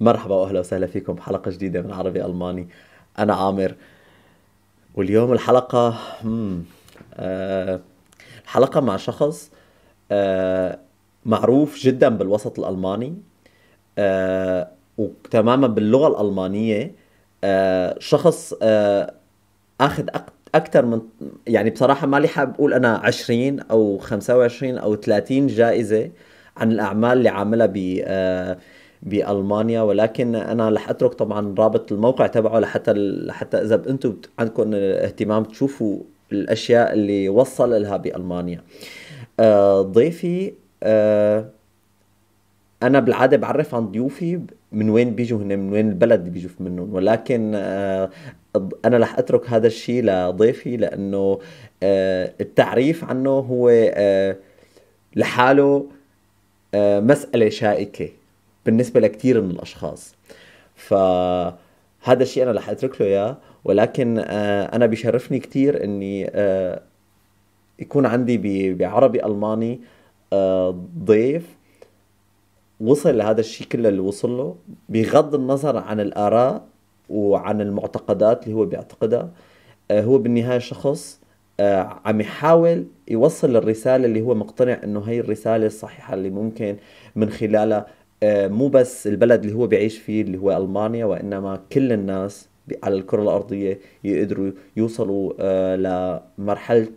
مرحبا واهلا وسهلا فيكم بحلقة جديدة من عربي ألماني أنا عامر واليوم الحلقة مم. آه، مع شخص آه، معروف جدا بالوسط الألماني آه، وتماما باللغة الألمانية شخص أخذ أكثر من يعني بصراحة ما لي حابب أقول أنا 20 أو 25 أو 30 جائزة عن الأعمال اللي عاملها ب أه... بالمانيا ولكن انا رح اترك طبعا رابط الموقع تبعه لحتى لحتى اذا انتم عندكم اهتمام تشوفوا الاشياء اللي وصل لها بالمانيا آه ضيفي آه انا بالعاده بعرف عن ضيوفي من وين بيجوا هنا من وين البلد اللي بيجوا منهم ولكن آه انا رح اترك هذا الشيء لضيفي لانه آه، التعريف عنه هو آه، لحاله آه، مساله شائكه بالنسبه لكثير من الاشخاص فهذا الشيء انا رح اترك له اياه ولكن آه، انا بيشرفني كثير اني آه، يكون عندي بعربي الماني آه، ضيف وصل لهذا الشيء كله اللي وصل له بغض النظر عن الاراء وعن المعتقدات اللي هو بيعتقدها هو بالنهايه شخص عم يحاول يوصل الرسالة اللي هو مقتنع انه هي الرسالة الصحيحة اللي ممكن من خلالها آه، مو بس البلد اللي هو بيعيش فيه اللي هو المانيا وانما كل الناس على الكره الارضيه يقدروا يوصلوا آه، لمرحله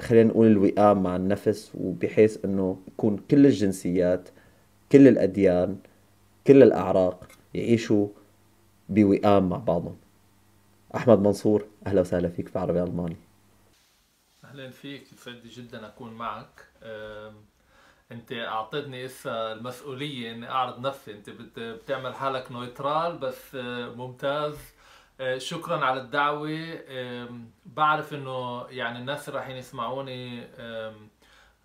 خلينا نقول الوئام مع النفس وبحيث انه يكون كل الجنسيات كل الاديان كل الاعراق يعيشوا بوئام مع بعضهم احمد منصور اهلا وسهلا فيك في عربي الماني اهلا فيك سعيد جدا اكون معك انت اعطيتني اسا المسؤوليه اني اعرض نفسي انت بتعمل حالك نويترال بس آه، ممتاز آه، شكرا على الدعوه بعرف انه يعني الناس اللي رايحين يسمعوني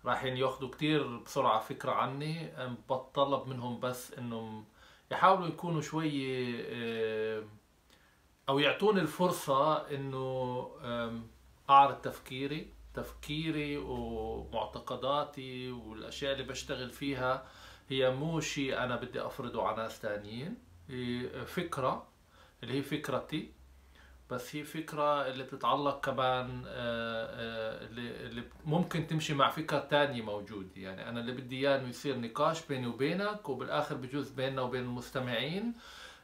رايحين ياخذوا كتير بسرعه فكره عني بتطلب منهم بس انهم يحاولوا يكونوا شوي او يعطوني الفرصه انه اعرض تفكيري تفكيري ومعتقداتي والاشياء اللي بشتغل فيها هي مو شيء انا بدي افرضه على ناس ثانيين هي فكره اللي هي فكرتي بس هي فكرة اللي بتتعلق كمان آه، آه، اللي ممكن تمشي مع فكرة تانية موجودة يعني أنا اللي بدي إياه إنه يصير نقاش بيني وبينك وبالآخر بجوز بيننا وبين المستمعين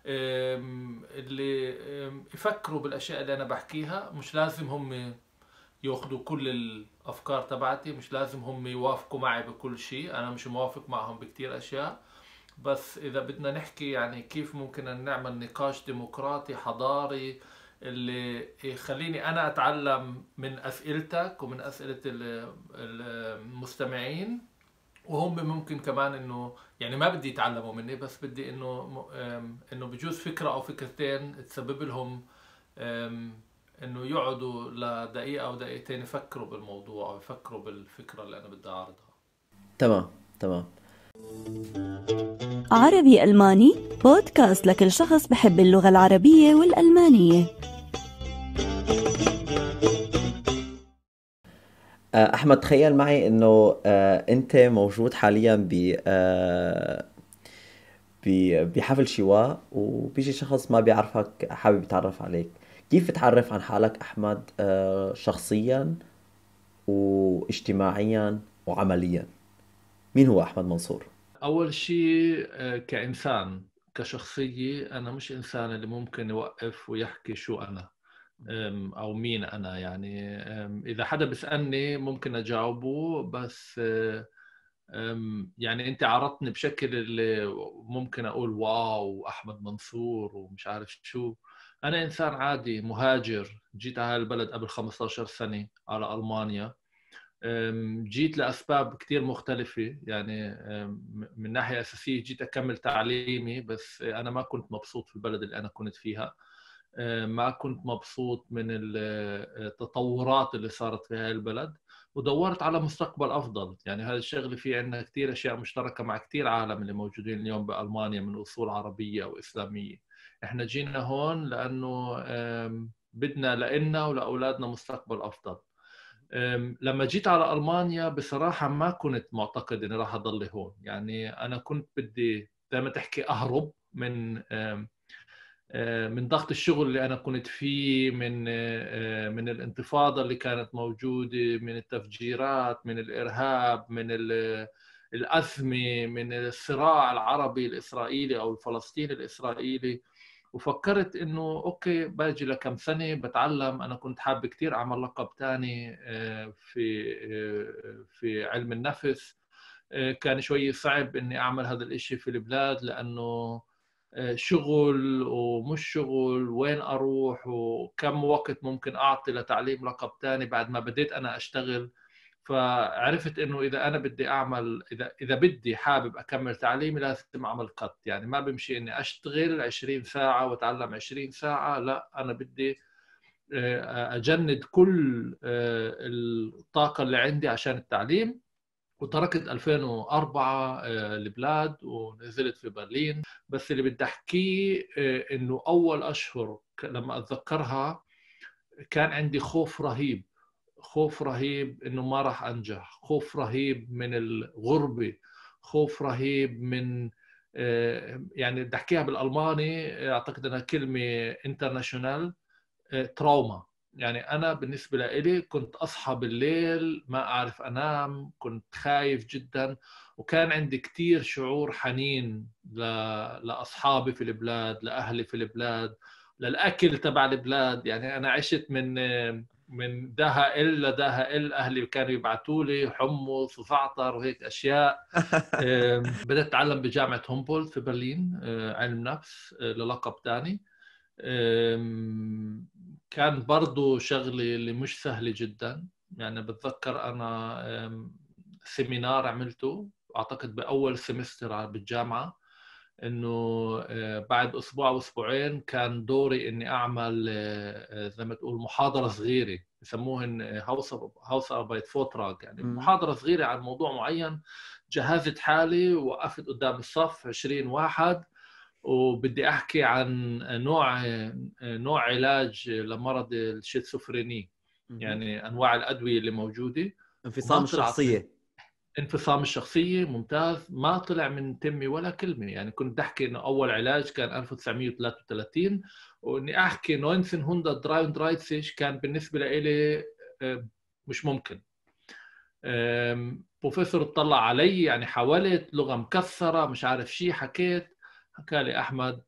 اللي يفكروا بالأشياء اللي أنا بحكيها مش لازم هم ياخذوا كل الافكار تبعتي مش لازم هم يوافقوا معي بكل شيء انا مش موافق معهم بكثير اشياء بس اذا بدنا نحكي يعني كيف ممكن ان نعمل نقاش ديمقراطي حضاري اللي يخليني انا اتعلم من اسئلتك ومن اسئله المستمعين وهم ممكن كمان انه يعني ما بدي يتعلموا مني بس بدي انه انه بجوز فكره او فكرتين تسبب لهم انه يقعدوا لدقيقه او دقيقتين يفكروا بالموضوع او يفكروا بالفكره اللي انا بدي اعرضها تمام تمام عربي الماني بودكاست لكل شخص بحب اللغه العربيه والالمانيه آه، احمد تخيل معي انه آه، انت موجود حاليا آه، ب بحفل شواء وبيجي شخص ما بيعرفك حابب يتعرف عليك كيف تعرف عن حالك أحمد آه، شخصيا واجتماعيا وعمليا مين هو أحمد منصور؟ أول شيء آه، كإنسان كشخصية أنا مش إنسان اللي ممكن يوقف ويحكي شو أنا أو مين أنا يعني إذا حدا بيسألني ممكن أجاوبه بس آه، يعني انت عرضتني بشكل اللي ممكن اقول واو احمد منصور ومش عارف شو انا انسان عادي مهاجر جيت على البلد قبل 15 سنه على المانيا جيت لاسباب كثير مختلفه يعني من ناحيه اساسيه جيت اكمل تعليمي بس انا ما كنت مبسوط في البلد اللي انا كنت فيها ما كنت مبسوط من أه، التطورات اللي صارت في هاي البلد ودورت على مستقبل افضل يعني هذا الشغل في عندنا كثير اشياء مشتركه مع كثير عالم اللي موجودين اليوم بالمانيا من اصول عربيه واسلاميه احنا جينا هون لانه بدنا لنا ولاولادنا مستقبل افضل لما جيت على المانيا بصراحه ما كنت معتقد اني راح اضل هون يعني انا كنت بدي زي ما تحكي اهرب من من ضغط الشغل اللي انا كنت فيه من من الانتفاضه اللي كانت موجوده من التفجيرات من الارهاب من الأثمة من الصراع العربي الإسرائيلي أو الفلسطيني الإسرائيلي وفكرت انه اوكي باجي لكم سنه بتعلم انا كنت حابب كثير اعمل لقب ثاني آه، في آه، في علم النفس آه، كان شوي صعب اني اعمل هذا الاشي في البلاد لانه شغل ومش شغل وين اروح وكم وقت ممكن اعطي لتعليم لقب ثاني بعد ما بديت انا اشتغل فعرفت انه اذا انا بدي اعمل اذا اذا بدي حابب اكمل تعليمي لازم اعمل قط يعني ما بمشي اني اشتغل 20 ساعه واتعلم 20 ساعه لا انا بدي آه، اجند كل آه، الطاقه اللي عندي عشان التعليم وتركت 2004 البلاد آه، ونزلت في برلين بس اللي بدي احكيه انه اول اشهر لما اتذكرها كان عندي خوف رهيب خوف رهيب انه ما راح انجح خوف رهيب من الغربه خوف رهيب من آه، يعني بدي احكيها بالالماني اعتقد انها كلمه انترناشونال آه، تراوما يعني انا بالنسبه لإلي كنت اصحى بالليل ما اعرف انام كنت خايف جدا وكان عندي كثير شعور حنين لاصحابي في البلاد لاهلي في البلاد للاكل تبع البلاد يعني انا عشت من آه، من دها ال لدها ال اهلي كانوا يبعثوا لي حمص وزعتر وهيك اشياء بدأت اتعلم بجامعه هومبولد في برلين آه، علم نفس آه، للقب ثاني كان برضو شغلة اللي مش سهلة جدا يعني بتذكر أنا سيمينار عملته أعتقد بأول سمستر بالجامعة انه آه، بعد اسبوع او اسبوعين كان دوري اني اعمل آه، آه، زي ما تقول محاضره صغيره بسموهن هاوس هاوس اربايت فوتراك يعني محاضره صغيره عن موضوع معين جهزت حالي وقفت قدام الصف 20 واحد وبدي احكي عن نوع نوع علاج لمرض الشيزوفرينية يعني انواع الادويه اللي موجوده انفصام الشخصيه انفصام الشخصيه ممتاز ما طلع من تمي ولا كلمه يعني كنت أحكي انه اول علاج كان 1933 واني احكي نوينسن هوندا درايند درايتسيش كان بالنسبه لإلي مش ممكن بروفيسور اطلع علي يعني حاولت لغه مكسره مش عارف شي حكيت حكى لي احمد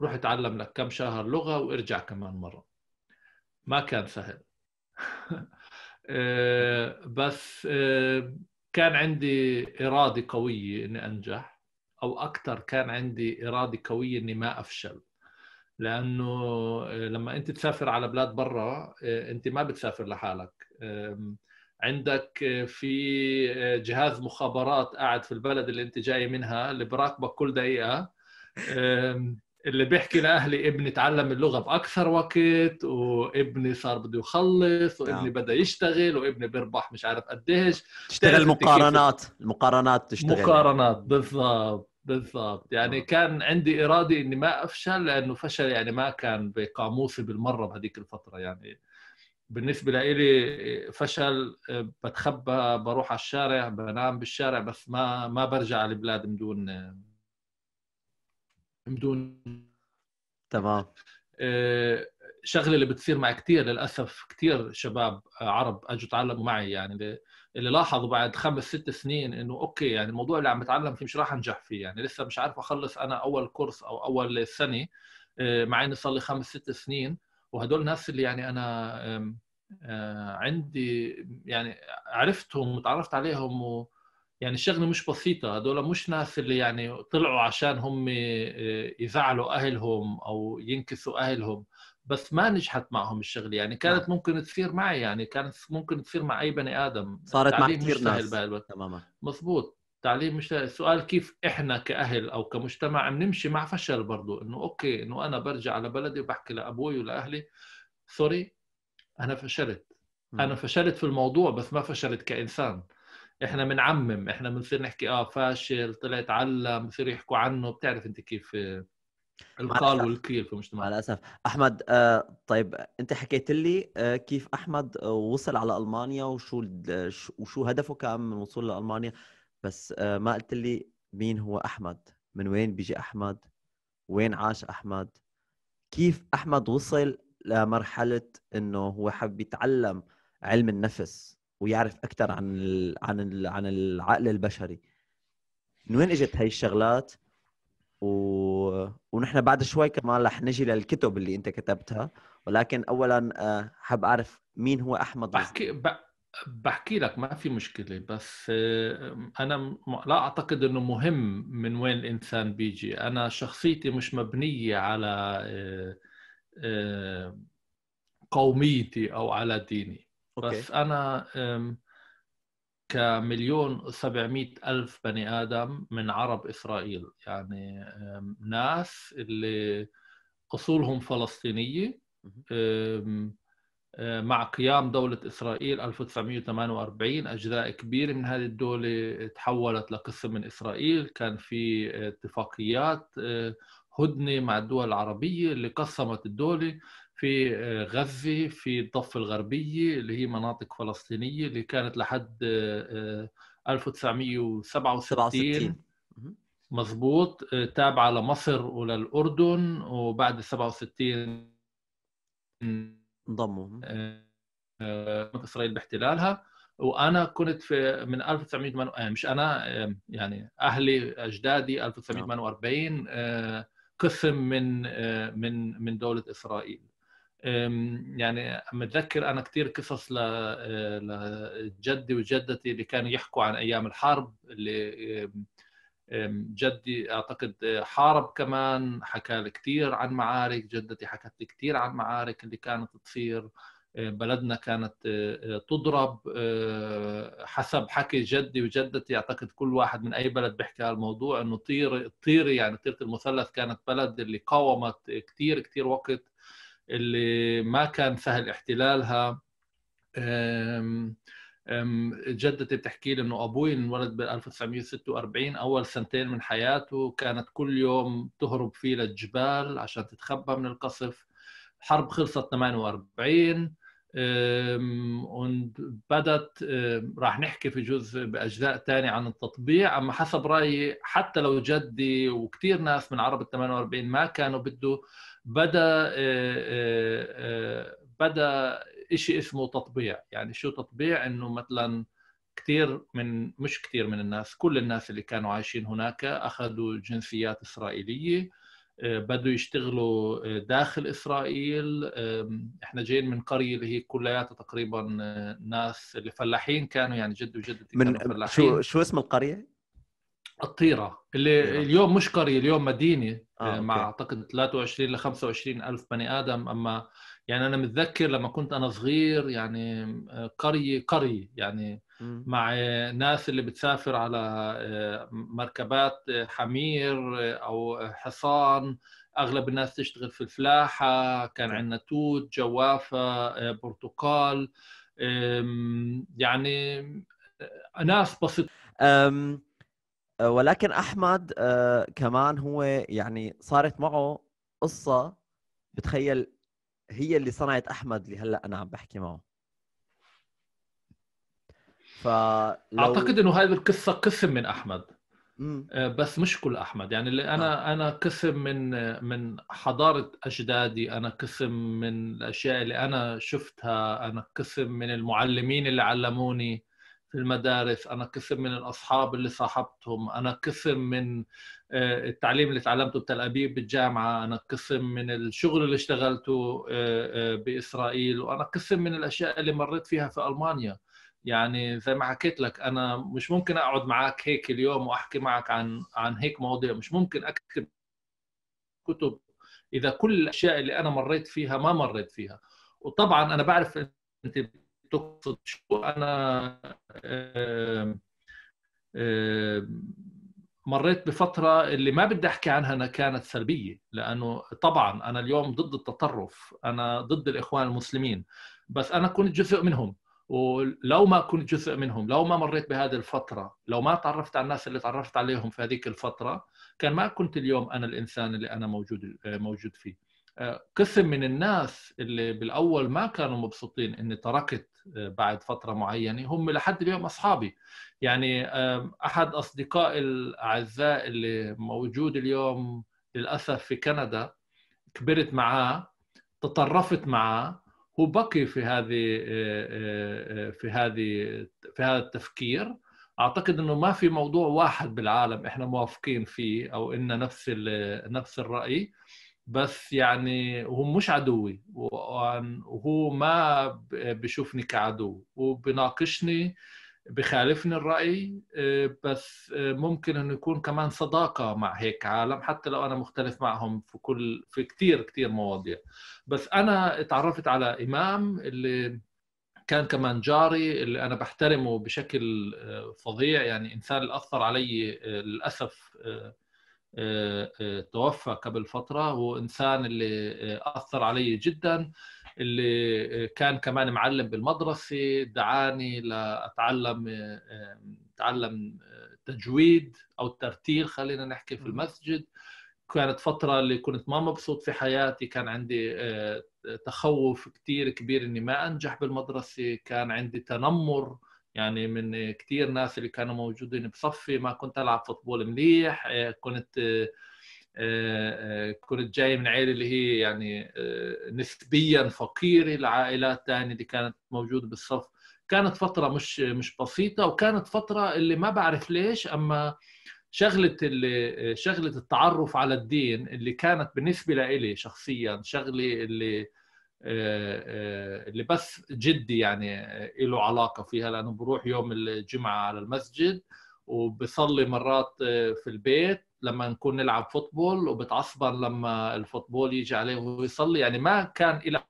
روح اتعلم لك كم شهر لغه وارجع كمان مره ما كان سهل آه، بس آه، كان عندي إرادة قوية إني أنجح أو أكثر كان عندي إرادة قوية إني ما أفشل لأنه آه، لما أنت تسافر على بلاد برا أنت ما بتسافر لحالك عندك في جهاز مخابرات قاعد في البلد اللي أنت جاي منها اللي براقبك كل دقيقة اللي بيحكي لاهلي ابني تعلم اللغه باكثر وقت وابني صار بده يخلص وابني نعم. بدا يشتغل وابني بيربح مش عارف قديش تشتغل مقارنات المقارنات تشتغل مقارنات بالضبط بالضبط يعني نعم. كان عندي اراده اني ما افشل لانه فشل يعني ما كان بقاموسي بالمره بهذيك الفتره يعني بالنسبه لإلي فشل بتخبى بروح على الشارع بنام بالشارع بس ما ما برجع على البلاد بدون بدون تمام آه، شغله اللي بتصير مع كثير للاسف كثير شباب عرب اجوا تعلموا معي يعني اللي لاحظوا بعد خمس ست سنين انه اوكي يعني الموضوع اللي عم بتعلم فيه مش راح انجح فيه يعني لسه مش عارف اخلص انا اول كورس او اول سنه آه، مع اني صار لي خمس ست سنين وهدول الناس اللي يعني انا آه، عندي يعني عرفتهم وتعرفت عليهم و يعني الشغله مش بسيطه هدول مش ناس اللي يعني طلعوا عشان هم آه، يزعلوا اهلهم او ينكسوا اهلهم بس ما نجحت معهم الشغله يعني نعم. كانت ممكن تصير معي يعني كانت ممكن تصير مع اي بني ادم صارت مع كثير ناس تماما مضبوط تعليم مش السؤال كيف احنا كاهل او كمجتمع بنمشي مع فشل برضه انه اوكي انه انا برجع على بلدي وبحكي لابوي ولاهلي سوري انا فشلت انا فشلت في الموضوع بس ما فشلت كانسان احنا بنعمم احنا بنصير نحكي اه فاشل طلع اتعلم بصير يحكوا عنه بتعرف انت كيف آه، القال والكيل في المجتمع مع الاسف احمد آه طيب انت حكيت لي آه كيف احمد آه، وصل على المانيا وشو وشو هدفه كان من وصول لالمانيا بس آه ما قلت لي مين هو احمد من وين بيجي احمد وين عاش احمد كيف احمد وصل لمرحله انه هو حب يتعلم علم النفس ويعرف اكثر عن الـ عن الـ عن العقل البشري من وين اجت هاي الشغلات و... ونحن بعد شوي كمان رح نجي للكتب اللي انت كتبتها ولكن اولا آه، حاب اعرف مين هو احمد بحكي ب... بحكي لك ما في مشكله بس آه، انا لا اعتقد انه مهم من وين الانسان بيجي انا شخصيتي مش مبنيه على آه، قوميتي او على ديني أوكي. بس انا كمليون و ألف بني آدم من عرب إسرائيل يعني ناس اللي أصولهم فلسطينية أه، مع قيام دولة إسرائيل 1948 أجزاء كبيرة من هذه الدولة تحولت لقسم من إسرائيل كان في أه، اتفاقيات أه، هدنه مع الدول العربيه اللي قسمت الدوله في آه، غزه في الضفه الغربيه اللي هي مناطق فلسطينيه اللي كانت لحد 1967 آه، آه، مضبوط تابعه لمصر وللاردن وبعد 67 انضموا اسرائيل باحتلالها وانا كنت في من 1948 مش انا يعني اهلي اجدادي 1948 نعم. قسم من آه، من من دوله اسرائيل يعني متذكر انا كثير قصص آه، لجدي وجدتي اللي كانوا يحكوا عن ايام الحرب اللي جدي اعتقد آه، حارب كمان حكى لي كثير عن معارك جدتي حكت لي كثير عن معارك اللي كانت تصير بلدنا كانت آه، آه، تضرب آه، حسب حكي جدي وجدتي اعتقد كل واحد من اي بلد بيحكي على الموضوع انه طير طيري يعني طيره المثلث كانت بلد اللي قاومت كثير كثير وقت اللي ما كان سهل احتلالها جدتي بتحكي لي انه ابوي انولد بال 1946 اول سنتين من حياته كانت كل يوم تهرب فيه للجبال عشان تتخبى من القصف الحرب خلصت 48 وبدت راح نحكي في جزء باجزاء ثانيه عن التطبيع اما حسب رايي حتى لو جدي وكثير ناس من عرب ال 48 ما كانوا بده بدا أه، أه، أه، بدا شيء اسمه تطبيع يعني شو تطبيع انه مثلا كثير من مش كثير من الناس كل الناس اللي كانوا عايشين هناك اخذوا جنسيات اسرائيليه آه، بدوا يشتغلوا آه، داخل اسرائيل احنا جايين من قريه اللي هي كلياتها تقريبا آه، ناس اللي فلاحين كانوا يعني جد وجدتي كانوا من فلاحين شو شو اسم القريه؟ الطيره اللي طيرة. اليوم مش قريه اليوم مدينه آه، مع أوكي. اعتقد 23 ل 25 الف بني ادم اما يعني انا متذكر لما كنت انا صغير يعني آه، قريه قريه يعني م. مع ناس اللي بتسافر على آه، مركبات آه، حمير او حصان اغلب الناس تشتغل في الفلاحه كان عندنا توت جوافه برتقال يعني ناس بسيطه ولكن احمد كمان هو يعني صارت معه قصه بتخيل هي اللي صنعت احمد اللي هلا انا عم بحكي معه فلو... اعتقد انه هذه القصه قسم من احمد مم. آه، بس مش كل احمد يعني اللي انا آه. انا قسم من من حضاره اجدادي انا قسم من الاشياء اللي انا شفتها انا قسم من المعلمين اللي علموني في المدارس انا قسم من الاصحاب اللي صاحبتهم انا قسم من آه، التعليم اللي تعلمته بتل ابيب بالجامعه انا قسم من الشغل اللي اشتغلته آه، آه، باسرائيل وانا قسم من الاشياء اللي مريت فيها في المانيا يعني زي ما حكيت لك انا مش ممكن اقعد معك هيك اليوم واحكي معك عن عن هيك مواضيع مش ممكن اكتب كتب اذا كل الاشياء اللي انا مريت فيها ما مريت فيها وطبعا انا بعرف انت تقصد شو انا مريت بفترة اللي ما بدي أحكي عنها أنها كانت سلبية لأنه طبعا أنا اليوم ضد التطرف أنا ضد الإخوان المسلمين بس أنا كنت جزء منهم ولو ما كنت جزء منهم لو ما مريت بهذه الفترة لو ما تعرفت على الناس اللي تعرفت عليهم في هذيك الفترة كان ما كنت اليوم أنا الإنسان اللي أنا موجود آه، موجود فيه قسم من الناس اللي بالاول ما كانوا مبسوطين اني تركت آه، بعد فتره معينه هم لحد اليوم اصحابي يعني احد اصدقائي الاعزاء اللي موجود اليوم للاسف في كندا كبرت معاه تطرفت معاه هو بقي في هذه آه، آه، في هذه في هذا التفكير اعتقد انه ما في موضوع واحد بالعالم احنا موافقين فيه او ان نفس نفس الراي بس يعني هو مش عدوي وهو ما بشوفني كعدو وبناقشني بخالفني الرأي آه، بس آه، ممكن انه يكون كمان صداقة مع هيك عالم حتى لو انا مختلف معهم في كل في كثير كثير مواضيع بس انا تعرفت على امام اللي كان كمان جاري اللي انا بحترمه بشكل آه، فظيع يعني انسان اللي اثر علي للاسف آه، آه، توفى قبل فتره وانسان اللي آه، اثر علي جدا اللي كان كمان معلم بالمدرسه دعاني لاتعلم اتعلم تجويد او ترتيل خلينا نحكي في المسجد كانت فتره اللي كنت ما مبسوط في حياتي كان عندي تخوف كثير كبير اني ما انجح بالمدرسه كان عندي تنمر يعني من كثير ناس اللي كانوا موجودين بصفي ما كنت العب فوتبول منيح آه، كنت آه، آه، كنت جاي من عائله اللي هي يعني نسبيا فقيره لعائلات ثانيه اللي كانت موجوده بالصف كانت فتره مش مش بسيطه وكانت فتره اللي ما بعرف ليش اما شغله اللي شغله التعرف على الدين اللي كانت بالنسبه لي شخصيا شغله اللي آه، آه، لبث جدي يعني آه، له علاقه فيها لانه بروح يوم الجمعه على المسجد وبصلي مرات في البيت لما نكون نلعب فوتبول وبتعصبر لما الفوتبول يجي عليه وهو يصلي يعني ما كان إلى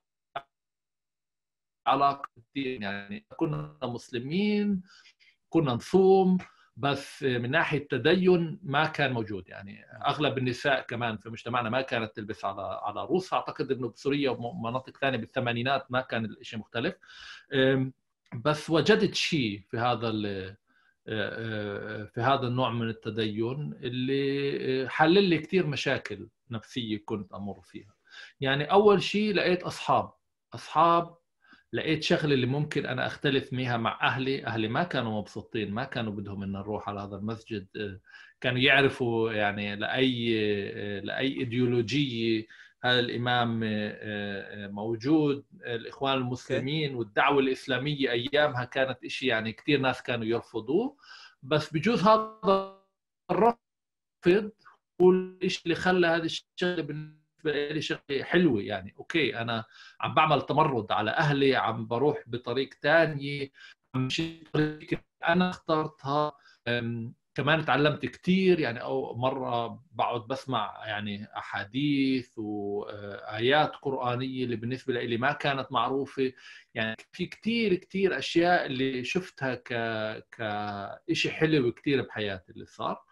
علاقة يعني كنا مسلمين كنا نصوم بس من ناحيه تدين ما كان موجود يعني نعم. اغلب النساء كمان في مجتمعنا ما كانت تلبس على على روسها اعتقد انه بسوريا ومناطق ثانيه بالثمانينات ما كان الشيء مختلف بس وجدت شيء في هذا في هذا النوع من التدين اللي حلل لي كثير مشاكل نفسيه كنت امر فيها يعني اول شيء لقيت اصحاب اصحاب لقيت شغله اللي ممكن انا اختلف فيها مع اهلي اهلي ما كانوا مبسوطين ما كانوا بدهم ان نروح على هذا المسجد آه، كانوا يعرفوا يعني لاي آه، لاي ايديولوجيه هذا الامام آه، موجود الاخوان المسلمين والدعوه الاسلاميه ايامها كانت شيء يعني كثير ناس كانوا يرفضوه بس بجوز هذا الرفض هو الشيء اللي خلى هذه الشغله بالنسبه لي شغله حلوه يعني اوكي انا عم بعمل تمرد على اهلي عم بروح بطريق ثانيه عم مشي بطريق انا اخترتها كمان تعلمت كثير يعني أو مرة بقعد بسمع يعني أحاديث وآيات آه، قرآنية اللي بالنسبة لي ما كانت معروفة يعني في كثير كثير أشياء اللي شفتها ك كشيء حلو كثير بحياتي اللي صار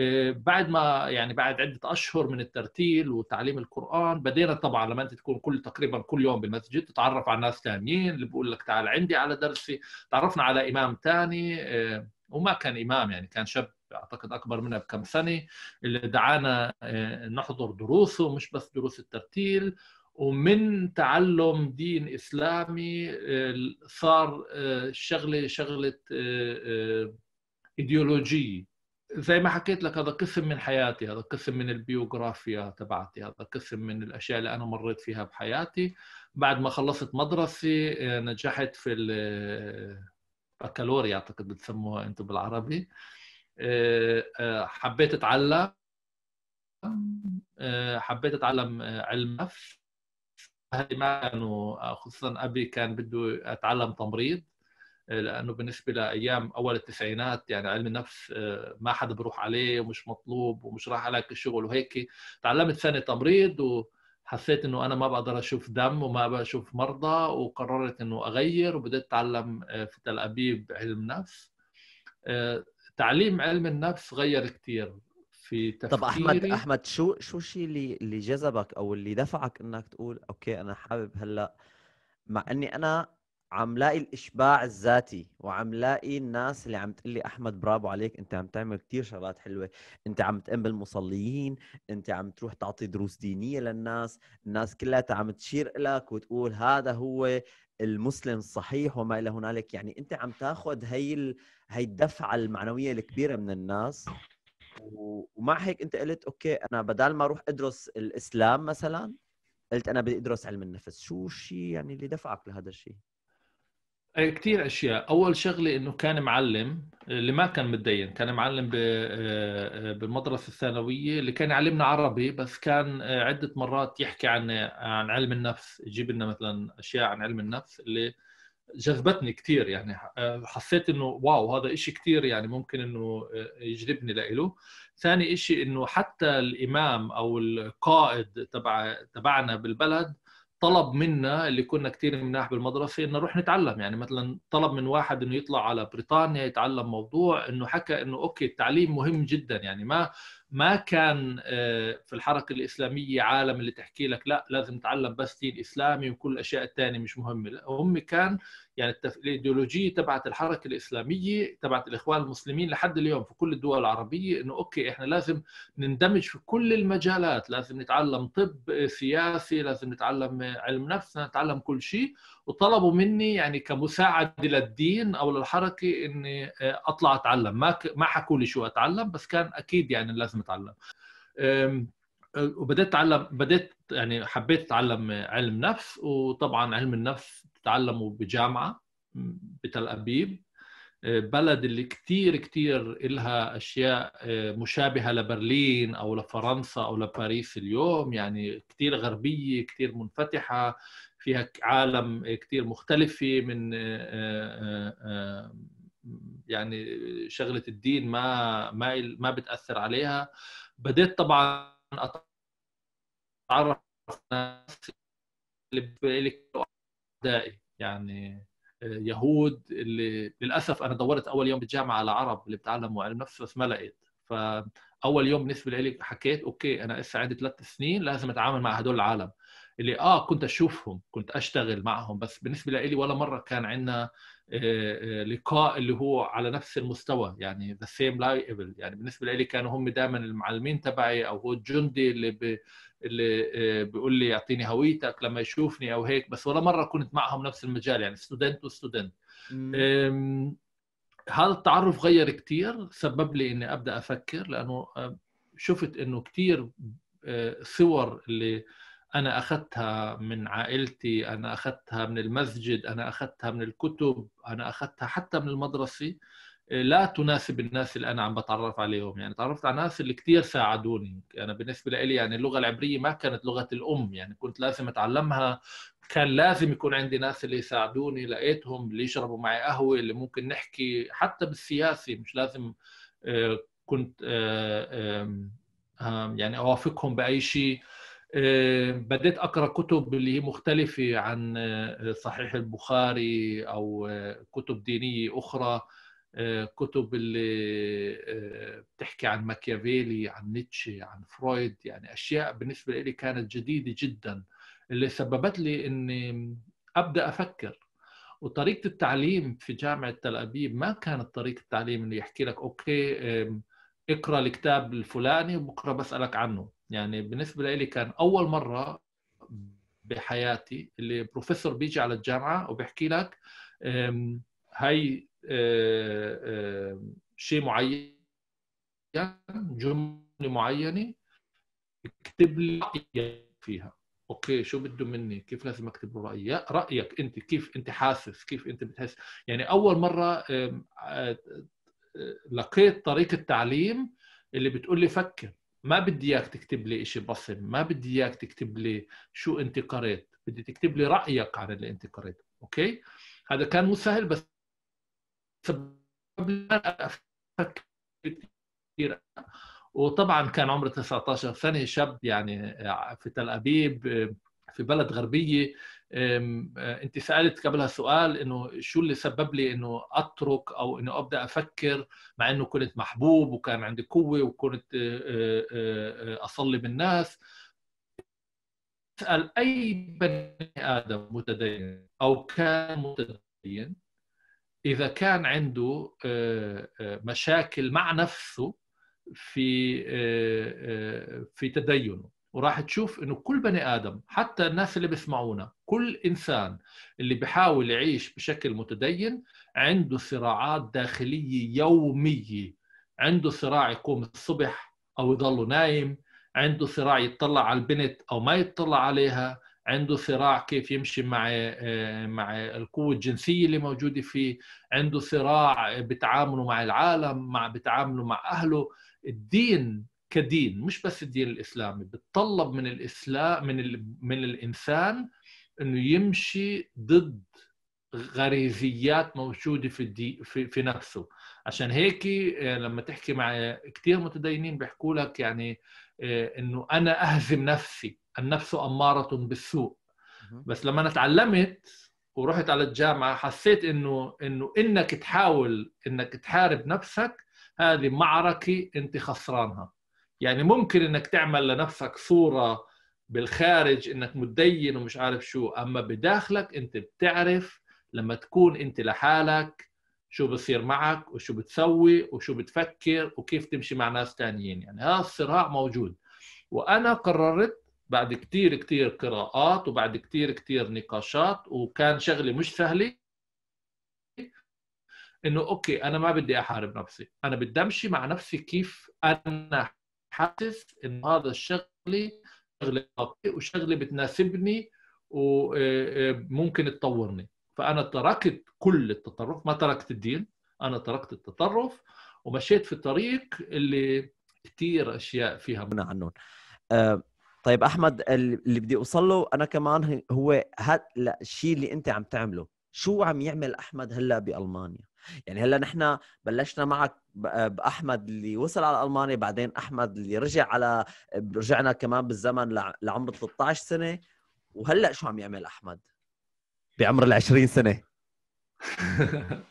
آه، بعد ما يعني بعد عده اشهر من الترتيل وتعليم القران بدينا طبعا لما انت تكون كل تقريبا كل يوم بالمسجد تتعرف على ناس ثانيين اللي بيقول لك تعال عندي على درسي تعرفنا على امام ثاني آه، وما كان امام يعني كان شاب اعتقد اكبر منها بكم سنه اللي دعانا آه، نحضر دروسه مش بس دروس الترتيل ومن تعلم دين اسلامي صار شغله شغله ايديولوجيه زي ما حكيت لك هذا قسم من حياتي هذا قسم من البيوغرافيا تبعتي هذا قسم من الاشياء اللي انا مريت فيها بحياتي بعد ما خلصت مدرسه آه، نجحت في البكالوريا آه، اعتقد بتسموها انتم بالعربي آه، حبيت اتعلم حبيت اتعلم علم نفس اهلي ما كانوا خصوصا ابي كان بده اتعلم تمريض لانه بالنسبه لايام اول التسعينات يعني علم النفس آه، ما حدا بروح عليه ومش مطلوب ومش راح عليك الشغل وهيك تعلمت سنه تمريض و حسيت انه انا ما بقدر اشوف دم وما بشوف مرضى وقررت انه اغير وبدأت اتعلم آه، في تل ابيب علم نفس آه، تعليم علم النفس غير كثير في تفكيري طب احمد احمد شو شو الشيء اللي اللي جذبك او اللي دفعك انك تقول اوكي انا حابب هلا مع اني انا عم لاقي الاشباع الذاتي وعم لاقي الناس اللي عم تقول لي احمد برافو عليك انت عم تعمل كثير شغلات حلوه انت عم تقم بالمصلين انت عم تروح تعطي دروس دينيه للناس الناس كلها عم تشير لك وتقول هذا هو المسلم الصحيح وما الى هنالك يعني انت عم تاخذ هي ال... هي الدفعه المعنويه الكبيره من الناس ومع هيك انت قلت اوكي انا بدال ما اروح ادرس الاسلام مثلا قلت انا بدي ادرس علم النفس شو الشيء يعني اللي دفعك لهذا الشيء آه، كثير اشياء اول شغله انه كان معلم آه، اللي ما كان متدين كان معلم آه، بالمدرسه الثانويه اللي كان يعلمنا عربي بس كان عده مرات يحكي عن عن علم النفس يجيب لنا مثلا اشياء عن علم النفس اللي جذبتني كثير يعني حسيت انه واو هذا إشي كثير يعني ممكن انه يجذبني لإله ثاني إشي انه حتى الامام او القائد تبع تبعنا بالبلد طلب منا اللي كنا كثير مناح بالمدرسه انه نروح نتعلم يعني مثلا طلب من واحد انه يطلع على بريطانيا يتعلم موضوع انه حكى انه اوكي التعليم مهم جدا يعني ما ما كان آه، في الحركه الاسلاميه عالم اللي تحكي لك لا لازم تعلم بس دين اسلامي وكل الاشياء الثانيه مش مهمه لا هم كان يعني التف... الايديولوجيه تبعت الحركه الاسلاميه تبعت الاخوان المسلمين لحد اليوم في كل الدول العربيه انه اوكي احنا لازم نندمج في كل المجالات، لازم نتعلم طب آه، سياسي، لازم نتعلم آه، علم نفس، نتعلم كل شيء، وطلبوا مني يعني كمساعده للدين او للحركه اني آه، اطلع اتعلم، ما ك... ما حكوا لي شو اتعلم بس كان اكيد يعني لازم اتعلم. وبدأت أتعلم بدأت يعني حبيت أتعلم علم نفس وطبعا علم النفس تعلموا بجامعه بتل ابيب آه، بلد اللي كثير كثير إلها أشياء آه، مشابهة لبرلين أو لفرنسا أو لباريس اليوم يعني كثير غربية كثير منفتحة فيها عالم آه، كثير مختلفة من يعني شغلة الدين ما ما ما بتأثر عليها بديت طبعا أتعرف ناس اللي اعدائي يعني آه، يهود اللي للاسف انا دورت اول يوم بالجامعه على عرب اللي بتعلموا علم نفس بس ما لقيت فاول يوم بالنسبه لي حكيت اوكي انا لسه عندي ثلاث سنين لازم اتعامل مع هدول العالم اللي اه كنت اشوفهم كنت اشتغل معهم بس بالنسبه لي ولا مره كان عندنا آه، آه، لقاء اللي هو على نفس المستوى يعني ذا سيم لايبل يعني بالنسبه لي كانوا هم دائما المعلمين تبعي او هو الجندي اللي ب... اللي آه، بيقول لي يعطيني هويتك لما يشوفني او هيك بس ولا مره كنت معهم نفس المجال يعني ستودنت وستودنت هذا التعرف غير كثير سبب لي اني ابدا افكر لانه شفت انه كثير صور اللي انا اخذتها من عائلتي انا اخذتها من المسجد انا اخذتها من الكتب انا اخذتها حتى من المدرسه لا تناسب الناس اللي انا عم بتعرف عليهم يعني تعرفت على ناس اللي كثير ساعدوني انا يعني بالنسبه لي يعني اللغه العبريه ما كانت لغه الام يعني كنت لازم اتعلمها كان لازم يكون عندي ناس اللي يساعدوني لقيتهم اللي يشربوا معي قهوه اللي ممكن نحكي حتى بالسياسه مش لازم آه، كنت آه، يعني اوافقهم باي شيء آه، بدأت أقرأ كتب اللي هي مختلفة عن آه، صحيح البخاري أو آه، كتب دينية أخرى كتب اللي بتحكي عن ماكيافيلي عن نيتشه عن فرويد يعني أشياء بالنسبة لي كانت جديدة جدا اللي سببت لي أني أبدأ أفكر وطريقة التعليم في جامعة تل أبيب ما كانت طريقة التعليم اللي يحكي لك أوكي اقرا الكتاب الفلاني وبكره بسالك عنه يعني بالنسبه لي كان اول مره بحياتي اللي بروفيسور بيجي على الجامعه وبيحكي لك هي آه، شيء معين جمله معينه اكتب لي رايك فيها اوكي شو بده مني كيف لازم اكتب له رايي رايك انت كيف انت حاسس كيف انت بتحس يعني اول مره لقيت طريقه تعليم اللي بتقول لي فكر ما بدي اياك تكتب لي شيء بصم ما بدي اياك تكتب لي شو انت قريت بدي تكتب لي رايك عن اللي انت قريت اوكي هذا كان مو سهل بس قبل افكر كثير وطبعا كان عمري 19 سنه شاب يعني في تل ابيب في بلد غربيه آه، انت سالت قبلها سؤال انه شو اللي سبب لي انه اترك او انه ابدا افكر مع انه كنت محبوب وكان عندي قوه وكنت آه، آه، اصلي بالناس اسال اي بني ادم متدين او كان متدين اذا كان عنده مشاكل مع نفسه في في تدينه وراح تشوف انه كل بني ادم حتى الناس اللي بيسمعونا كل انسان اللي بحاول يعيش بشكل متدين عنده صراعات داخليه يوميه عنده صراع يقوم الصبح او يضله نايم عنده صراع يطلع على البنت او ما يطلع عليها عنده صراع كيف يمشي مع آه، مع القوة الجنسية اللي موجودة فيه عنده صراع بتعامله مع العالم مع بتعامله مع أهله الدين كدين مش بس الدين الاسلامي بتطلب من الاسلام من ال... من الانسان انه يمشي ضد غريزيات موجوده في الدي في, في نفسه عشان هيك آه، لما تحكي مع كثير متدينين بيحكوا لك يعني آه، انه انا اهزم نفسي النفس اماره بالسوء بس لما انا تعلمت ورحت على الجامعه حسيت انه انه انك تحاول انك تحارب نفسك هذه معركه انت خسرانها يعني ممكن انك تعمل لنفسك صوره بالخارج انك متدين ومش عارف شو اما بداخلك انت بتعرف لما تكون انت لحالك شو بصير معك وشو بتسوي وشو بتفكر وكيف تمشي مع ناس تانيين يعني هذا الصراع موجود وانا قررت بعد كتير كتير قراءات وبعد كتير كتير نقاشات وكان شغلي مش سهله انه اوكي انا ما بدي احارب نفسي انا بدي امشي مع نفسي كيف انا حاسس ان هذا شغلي شغلي وشغلة بتناسبني وممكن آه، آه، تطورني فانا تركت كل التطرف ما تركت الدين انا تركت التطرف ومشيت في الطريق اللي كثير اشياء فيها منع عنهم أه طيب احمد اللي بدي اوصل له انا كمان هو هذا الشيء اللي انت عم تعمله شو عم يعمل احمد هلا بالمانيا يعني هلا نحن بلشنا معك باحمد اللي وصل على المانيا بعدين احمد اللي رجع على رجعنا كمان بالزمن لعمر 13 سنه وهلا شو عم يعمل احمد بعمر ال 20 سنه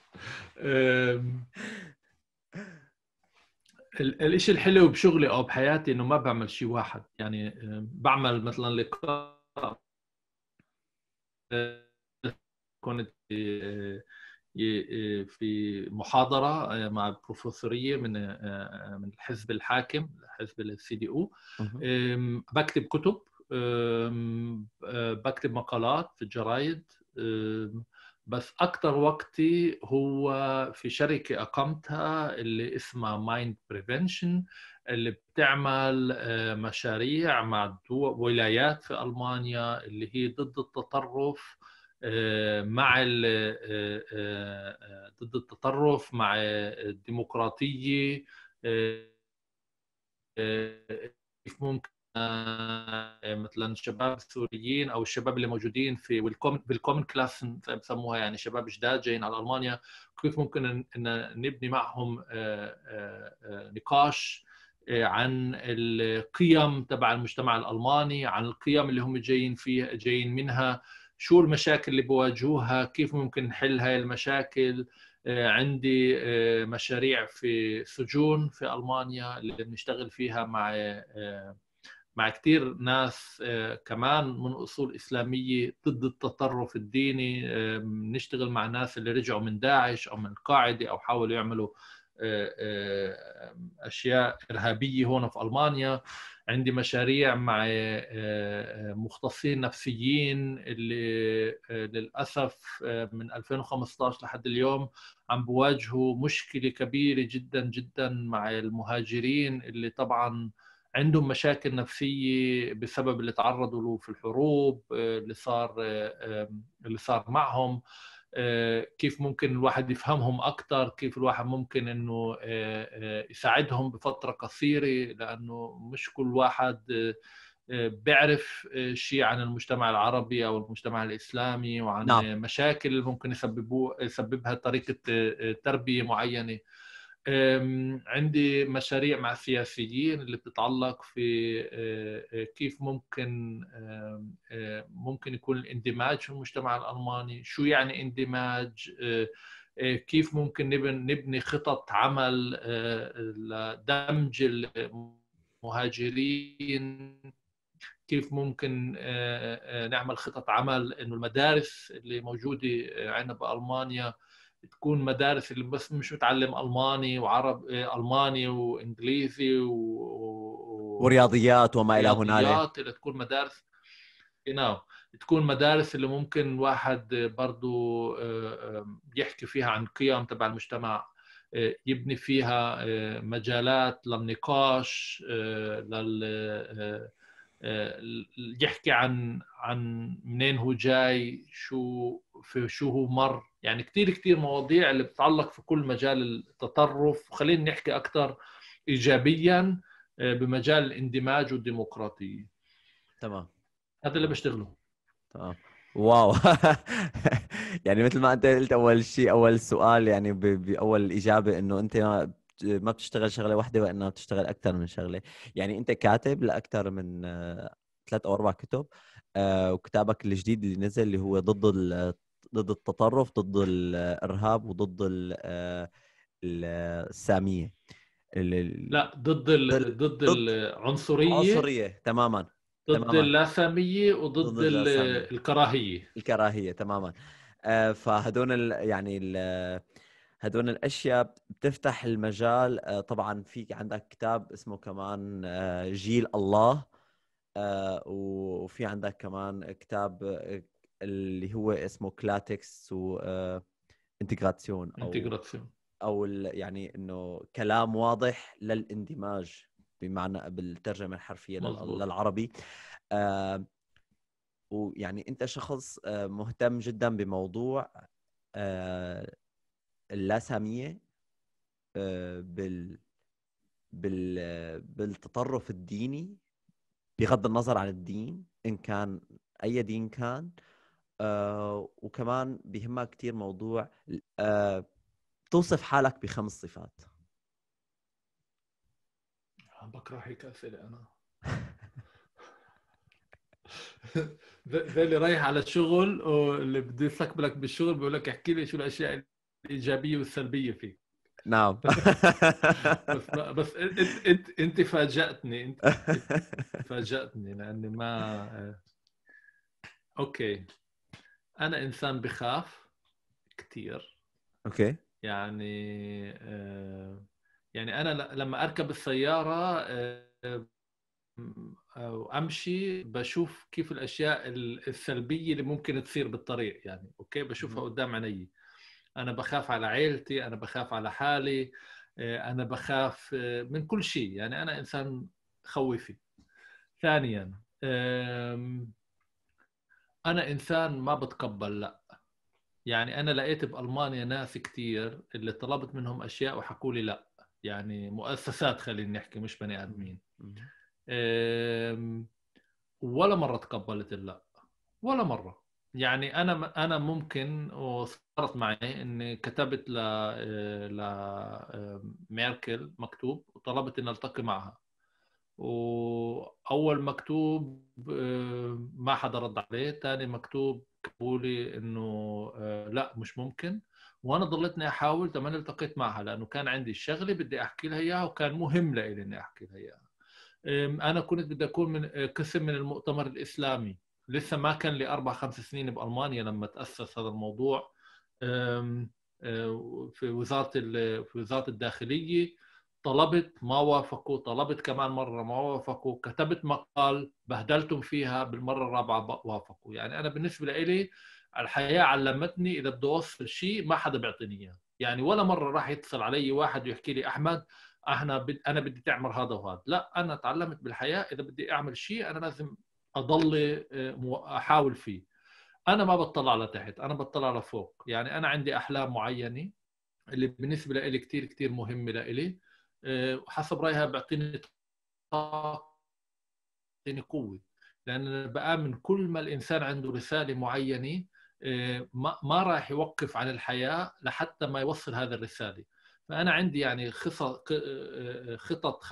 الاشي الحلو بشغلي او بحياتي انه ما بعمل شيء واحد يعني بعمل مثلا لقاء كنت أه، في محاضره آه، مع بروفيسوريه من آه، آه، من الحزب الحاكم حزب السي دي او بكتب كتب بكتب مقالات في الجرايد بس اكثر وقتي هو في شركه اقمتها اللي اسمها مايند بريفنشن اللي بتعمل مشاريع مع ولايات في المانيا اللي هي ضد التطرف آه، مع آه، آه، ضد التطرف مع الديمقراطيه كيف ممكن مثلا الشباب السوريين او الشباب اللي موجودين في بالكومن كلاس بسموها يعني شباب جداد جايين على المانيا كيف ممكن ان نبني معهم نقاش عن القيم تبع المجتمع الالماني عن القيم اللي هم جايين فيها جايين منها شو المشاكل اللي بواجهوها كيف ممكن نحل هاي المشاكل آه، عندي آه، مشاريع في سجون في المانيا اللي بنشتغل فيها مع آه، مع كثير ناس كمان من اصول اسلاميه ضد التطرف الديني بنشتغل مع ناس اللي رجعوا من داعش او من القاعده او حاولوا يعملوا آه، آه، اشياء ارهابيه هون في المانيا عندي مشاريع مع آه، مختصين نفسيين اللي للاسف من 2015 لحد اليوم عم بواجهوا مشكله كبيره جدا جدا مع المهاجرين اللي طبعا عندهم مشاكل نفسية بسبب اللي تعرضوا له في الحروب اللي صار اللي صار معهم آه، كيف ممكن الواحد يفهمهم اكثر كيف الواحد ممكن انه آه، آه، يساعدهم بفتره قصيره لانه مش كل واحد بيعرف شيء عن المجتمع العربي او المجتمع الاسلامي وعن نعم. مشاكل ممكن يسببوه يسببها طريقه تربيه معينه عندي مشاريع مع السياسيين اللي بتتعلق في آه، آه، كيف ممكن آه، ممكن يكون الاندماج في المجتمع الالماني شو يعني اندماج كيف ممكن نبني خطط عمل لدمج المهاجرين كيف ممكن نعمل خطط عمل انه المدارس اللي موجوده عندنا بالمانيا تكون مدارس اللي بس مش بتعلم الماني وعرب إيه، الماني وانجليزي و... و... ورياضيات وما الى هنالك رياضيات اللي تكون مدارس know. تكون مدارس اللي ممكن واحد برضو آه، يحكي فيها عن قيم تبع المجتمع آه، يبني فيها آه، مجالات للنقاش لل آه، يحكي عن عن منين هو جاي شو في شو هو مر يعني كثير كثير مواضيع اللي بتتعلق في كل مجال التطرف وخلينا نحكي اكثر ايجابيا آه، بمجال الاندماج والديمقراطيه تمام هذا اللي بشتغله تمام واو يعني مثل ما انت قلت اول شيء اول سؤال يعني باول اجابه انه انت ما بتشتغل شغله واحده وانما بتشتغل اكثر من شغله يعني انت كاتب لاكثر من آه، ثلاث او اربع كتب آه، وكتابك الجديد اللي نزل اللي هو ضد ضد التطرف ضد الارهاب آه، وضد الساميه لا ضد ضد العنصريه العنصريه تماما ضد اللاساميه وضد ضد الكراهيه الكراهيه تماما فهدول يعني ال... هدول الاشياء بتفتح المجال آه، طبعا في عندك كتاب اسمه كمان آه، جيل الله آه، وفي عندك كمان كتاب اللي هو اسمه كلاتكس و انتجراسيون او او يعني انه كلام واضح للاندماج بمعنى بالترجمه الحرفيه مزبوط. للعربي ويعني انت شخص مهتم جدا بموضوع اللاساميه آه، بال بال بالتطرف الديني بغض النظر عن الدين ان كان اي دين كان آه، وكمان بيهمها كثير موضوع آه، توصف حالك بخمس صفات بكره هيك اسئله انا ذا اللي رايح على الشغل واللي بده يستقبلك بالشغل بيقول لك احكي لي شو الاشياء اللي الايجابيه والسلبيه فيك نعم بس بس انت انت انت فاجاتني انت فاجاتني لاني ما آه، اوكي انا انسان بخاف كثير اوكي يعني آه، يعني انا لما اركب السياره آه، وامشي بشوف كيف الاشياء السلبيه اللي ممكن تصير بالطريق يعني اوكي بشوفها قدام عيني انا بخاف على عيلتي انا بخاف على حالي آه، انا بخاف آه، من كل شيء يعني انا انسان خوفي ثانيا انا انسان ما بتقبل لا يعني انا لقيت بالمانيا ناس كثير اللي طلبت منهم اشياء وحكوا لي لا يعني مؤسسات خلينا نحكي مش بني ادمين ولا مره تقبلت اللا ولا مره يعني انا انا ممكن وصارت معي اني كتبت ل لميركل مكتوب وطلبت ان التقي معها واول مكتوب آه، ما حدا رد عليه ثاني مكتوب قالوا لي انه آه، لا مش ممكن وانا ضليتني احاول تمام التقيت معها لانه كان عندي شغله بدي احكي لها اياها وكان مهم لإلي اني احكي لها اياها انا كنت بدي اكون من آه، قسم من المؤتمر الاسلامي لسه ما كان لي اربع خمس سنين بالمانيا لما تاسس هذا الموضوع آه، في وزاره في وزاره الداخليه طلبت ما وافقوا طلبت كمان مرة ما وافقوا كتبت مقال بهدلتهم فيها بالمرة الرابعة وافقوا يعني أنا بالنسبة لي الحياة علمتني إذا بدي أوصل شيء ما حدا بيعطيني إياه يعني ولا مرة راح يتصل علي واحد ويحكي لي أحمد احنا بد... انا بدي تعمل هذا وهذا لا انا تعلمت بالحياه اذا بدي اعمل شيء انا لازم اضل آه، احاول فيه انا ما بطلع لتحت انا بطلع لفوق يعني انا عندي احلام معينه اللي بالنسبه لي كثير كثير مهمه لإلي آه، حسب رايها بيعطيني طاقه بيعطيني قوه لان بامن كل ما الانسان عنده رساله معينه آه، ما راح يوقف عن الحياه لحتى ما يوصل هذه الرساله فانا عندي يعني خطط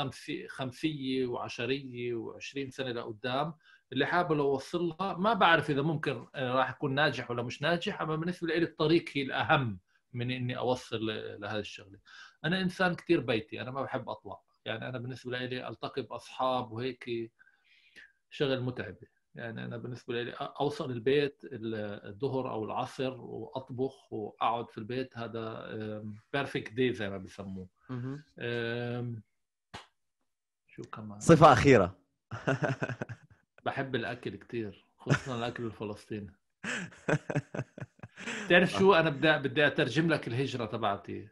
خمسيه وعشريه وعشرين سنه لقدام اللي حابب اوصلها ما بعرف اذا ممكن آه، راح اكون ناجح ولا مش ناجح اما بالنسبه لي الطريق هي الاهم من اني اوصل لهذه الشغله انا انسان كثير بيتي انا ما بحب اطلع يعني انا بالنسبه لي التقي باصحاب وهيك شغل متعبه يعني انا بالنسبه لي اوصل البيت الظهر او العصر واطبخ واقعد في البيت هذا بيرفكت داي زي ما بسموه شو كمان صفه اخيره بحب الاكل كتير خصوصا الاكل الفلسطيني تعرف شو أه. انا بدي بدي اترجم لك الهجره تبعتي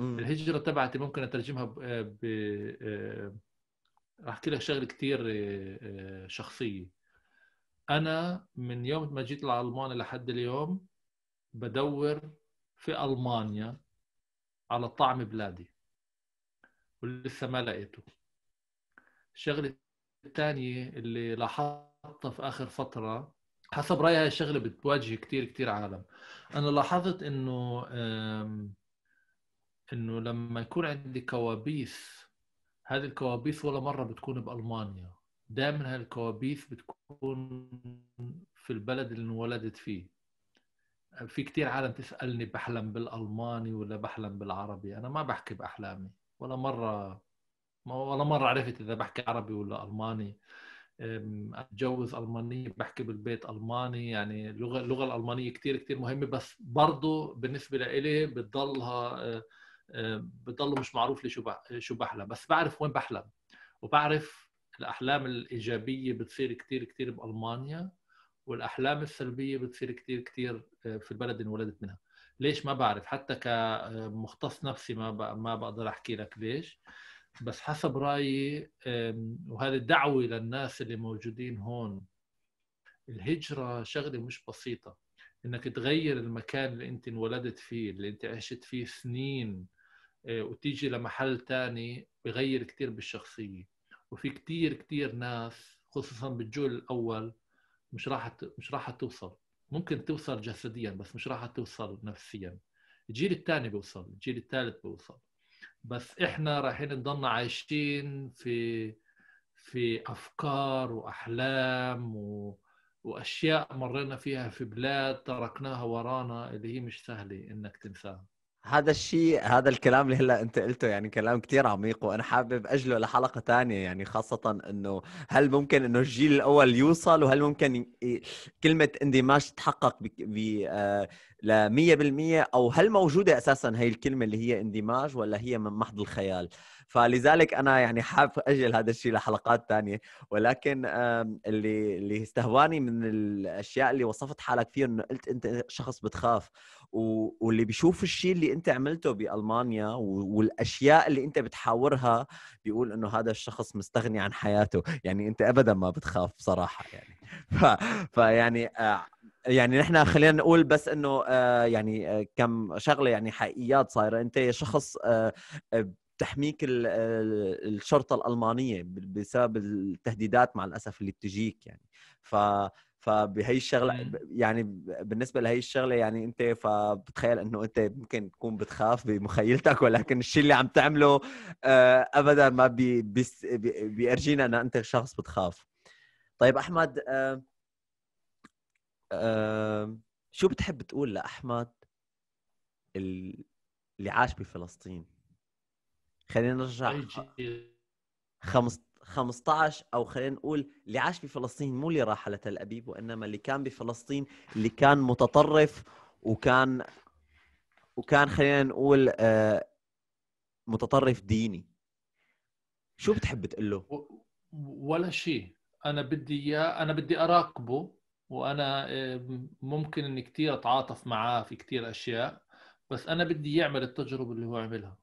الهجره تبعتي ممكن اترجمها ب آه، آه، رح احكي لك شغله كثير شخصيه انا من يوم ما جيت لالمانيا لحد اليوم بدور في المانيا على طعم بلادي ولسه ما لقيته الشغله الثانية اللي لاحظتها في آخر فترة حسب رأيي هاي الشغلة بتواجه كتير كتير عالم أنا لاحظت إنه إنه لما يكون عندي كوابيس هذه الكوابيس ولا مرة بتكون بألمانيا دائما هالكوابيس بتكون في البلد اللي انولدت فيه في كتير عالم تسألني بحلم بالألماني ولا بحلم بالعربي أنا ما بحكي بأحلامي ولا مرة ما ولا مره عرفت اذا بحكي عربي ولا الماني اتجوز المانيه بحكي بالبيت الماني يعني اللغه اللغه الالمانيه كثير كثير مهمه بس برضه بالنسبه لإلي بتضلها أه، أه، بتضل مش معروف لي شو شو بحلم بس بعرف وين بحلم وبعرف الاحلام الايجابيه بتصير كثير كثير بالمانيا والاحلام السلبيه بتصير كثير كثير أه، في البلد اللي انولدت منها ليش ما بعرف حتى كمختص نفسي ما ما بقدر احكي لك ليش بس حسب رايي وهذه دعوه للناس اللي موجودين هون الهجره شغله مش بسيطه انك تغير المكان اللي انت انولدت فيه اللي انت عشت فيه سنين آه، وتيجي لمحل تاني بغير كتير بالشخصية وفي كتير كتير ناس خصوصا بالجول الأول مش راح مش راح توصل ممكن توصل جسديا بس مش راح توصل نفسيا الجيل الثاني بيوصل الجيل الثالث بيوصل بس احنا رايحين نضلنا عايشين في في افكار واحلام و... واشياء مرينا فيها في بلاد تركناها ورانا اللي هي مش سهله انك تنساها هذا الشيء هذا الكلام اللي هلا انت قلته يعني كلام كتير عميق وانا حابب اجله لحلقه تانية يعني خاصه انه هل ممكن انه الجيل الاول يوصل وهل ممكن كلمه اندماج تتحقق ب... ب... ل 100% او هل موجوده اساسا هي الكلمه اللي هي اندماج ولا هي من محض الخيال فلذلك انا يعني حاب اجل هذا الشيء لحلقات ثانيه ولكن اللي اللي استهواني من الاشياء اللي وصفت حالك فيه انه قلت انت شخص بتخاف واللي بيشوف الشيء اللي انت عملته بالمانيا والاشياء اللي انت بتحاورها بيقول انه هذا الشخص مستغني عن حياته يعني انت ابدا ما بتخاف بصراحه يعني ف... فيعني آه، يعني نحن خلينا نقول بس انه آه، يعني آه، كم شغله يعني حقيقيات صايره انت شخص تحميك الشرطه الالمانيه بسبب التهديدات مع الاسف اللي بتجيك يعني ف فبهي الشغله إمم. يعني بالنسبه لهي الشغله يعني انت فبتخيل انه انت ممكن تكون بتخاف بمخيلتك ولكن الشيء اللي عم تعمله آه، ابدا ما بي بيرجينا ان انت شخص بتخاف طيب احمد آه، آه، شو بتحب تقول لاحمد اللي عاش بفلسطين خلينا نرجع 15 او خلينا نقول اللي عاش بفلسطين مو اللي راح على تل ابيب وانما اللي كان بفلسطين اللي كان متطرف وكان وكان خلينا نقول آه، متطرف ديني شو بتحب تقول له؟ ولا شيء انا بدي اياه انا بدي اراقبه وانا آه، ممكن اني كثير اتعاطف معاه في كثير اشياء بس انا بدي يعمل التجربه اللي هو عملها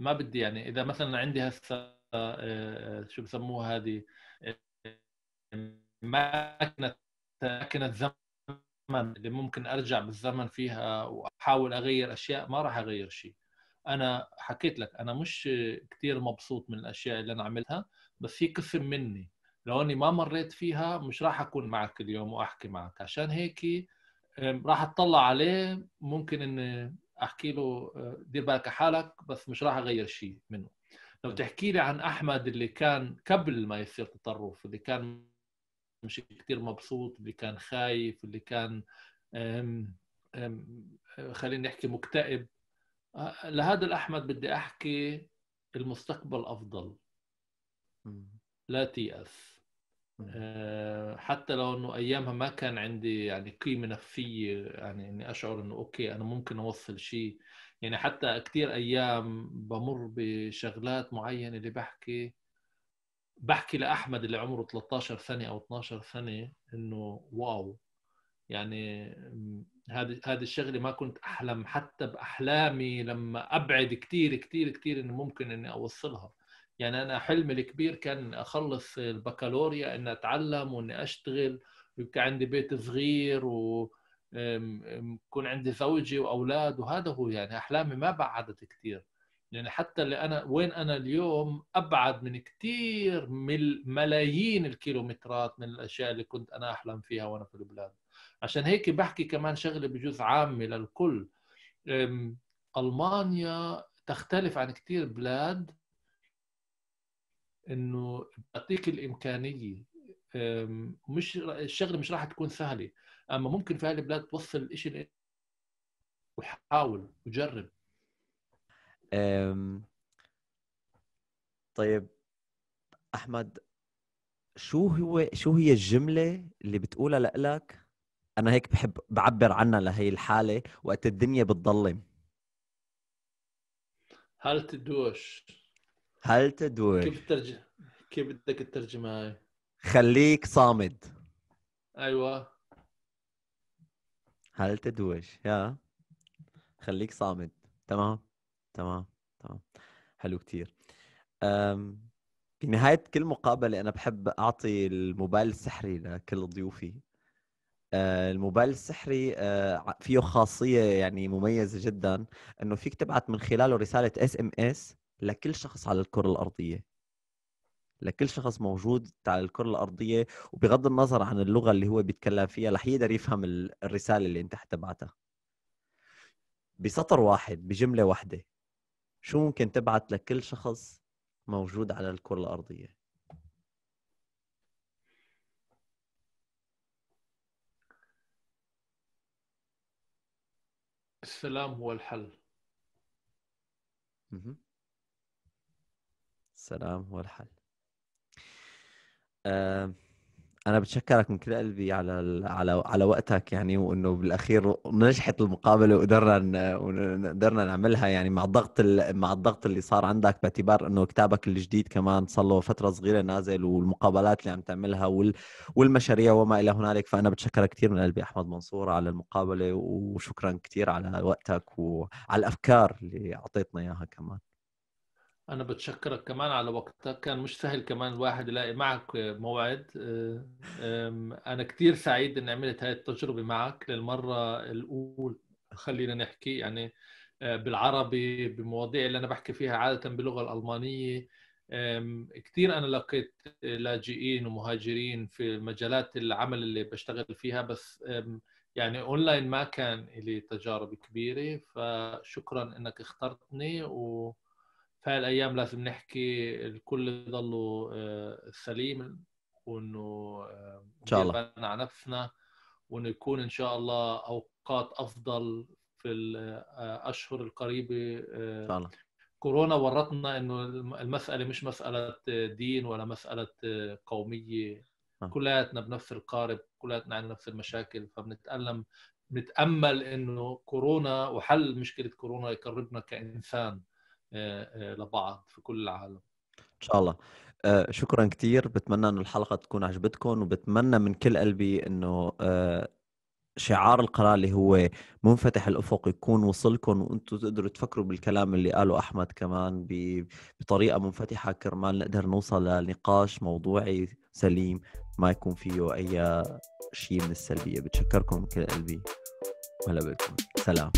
ما بدي يعني اذا مثلا عندي هسه آه، آه، شو بسموها هذه آه، ماكنه ماكنه زمن اللي ممكن ارجع بالزمن فيها واحاول اغير اشياء ما راح اغير شيء انا حكيت لك انا مش كثير مبسوط من الاشياء اللي انا عملتها بس في قسم مني لو اني ما مريت فيها مش راح اكون معك اليوم واحكي معك عشان هيك راح اطلع عليه ممكن اني احكي له آه، دير بالك حالك بس مش راح اغير شيء منه لو نعم. تحكي لي عن احمد اللي كان قبل ما يصير تطرف اللي كان مش كثير مبسوط اللي كان خايف اللي كان آه، خلينا نحكي مكتئب آه، لهذا الاحمد بدي احكي المستقبل افضل لا تيأس آه، حتى لو انه ايامها ما كان عندي يعني قيمه نفسيه يعني اني اشعر انه اوكي انا ممكن اوصل شيء يعني حتى كثير ايام بمر بشغلات معينه اللي بحكي بحكي لاحمد اللي عمره 13 سنه او 12 سنه انه واو يعني هذه هذه الشغله ما كنت احلم حتى باحلامي لما ابعد كثير كثير كثير انه ممكن اني اوصلها يعني انا حلمي الكبير كان اخلص البكالوريا ان اتعلم واني اشتغل ويبقى عندي بيت صغير و يكون عندي زوجي واولاد وهذا هو يعني احلامي ما بعدت كثير يعني حتى اللي انا وين انا اليوم ابعد من كثير من ملايين الكيلومترات من الاشياء اللي كنت انا احلم فيها وانا في البلاد عشان هيك بحكي كمان شغله بجوز عامه للكل المانيا تختلف عن كثير بلاد انه بيعطيك الامكانيه مش الشغله مش راح تكون سهله اما ممكن في هالبلاد توصل الشيء وحاول وجرب طيب احمد شو هو شو هي الجمله اللي بتقولها لك انا هيك بحب بعبر عنها لهي الحاله وقت الدنيا بتضلم هل تدوش هل تدور كيف الترجمة كيف بدك الترجمة هاي خليك صامد ايوه هل تدوش يا خليك صامد تمام تمام تمام حلو كتير أم... في نهاية كل مقابلة أنا بحب أعطي الموبايل السحري لكل ضيوفي أه، الموبايل السحري أه، فيه خاصية يعني مميزة جدا أنه فيك تبعت من خلاله رسالة اس ام اس لكل شخص على الكرة الأرضية لكل شخص موجود على الكرة الأرضية وبغض النظر عن اللغة اللي هو بيتكلم فيها رح يقدر يفهم الرسالة اللي أنت حتبعتها بسطر واحد بجملة واحدة شو ممكن تبعت لكل شخص موجود على الكرة الأرضية السلام هو الحل م-م. السلام هو الحل آه، انا بتشكرك من كل قلبي على على على وقتك يعني وانه بالاخير نجحت المقابله وقدرنا قدرنا نعملها يعني مع الضغط مع الضغط اللي صار عندك باعتبار انه كتابك الجديد كمان صار له فتره صغيره نازل والمقابلات اللي عم تعملها وال والمشاريع وما الى هنالك فانا بتشكرك كثير من قلبي احمد منصور على المقابله وشكرا كثير على وقتك وعلى الافكار اللي اعطيتنا اياها كمان انا بتشكرك كمان على وقتك كان مش سهل كمان الواحد يلاقي معك موعد آه، انا كثير سعيد اني عملت هاي التجربه معك للمره الاولى خلينا نحكي يعني آه، بالعربي بمواضيع اللي انا بحكي فيها عاده باللغه الالمانيه كثير انا لقيت لاجئين ومهاجرين في مجالات العمل اللي بشتغل فيها بس يعني اونلاين ما كان لي تجارب كبيره فشكرا انك اخترتني و الايام لازم نحكي الكل يضلوا آه، سليم وانه آه، ان شاء الله على نفسنا وانه يكون ان شاء الله اوقات افضل في الاشهر آه، القريبه ان شاء الله كورونا ورطنا انه المساله مش مساله دين ولا مساله قوميه كلياتنا بنفس القارب كلياتنا عندنا نفس المشاكل فبنتالم نتامل انه كورونا وحل مشكله كورونا يقربنا كانسان آه، آه، لبعض في كل العالم ان شاء الله آه، شكرا كثير بتمنى انه الحلقه تكون عجبتكم وبتمنى من كل قلبي انه شعار القناه اللي هو منفتح الافق يكون وصلكم وانتم تقدروا تفكروا بالكلام اللي قاله احمد كمان بطريقه منفتحه كرمال نقدر نوصل لنقاش موضوعي سليم ما يكون فيه اي شيء من السلبيه بتشكركم من كل قلبي وهلا بكم سلام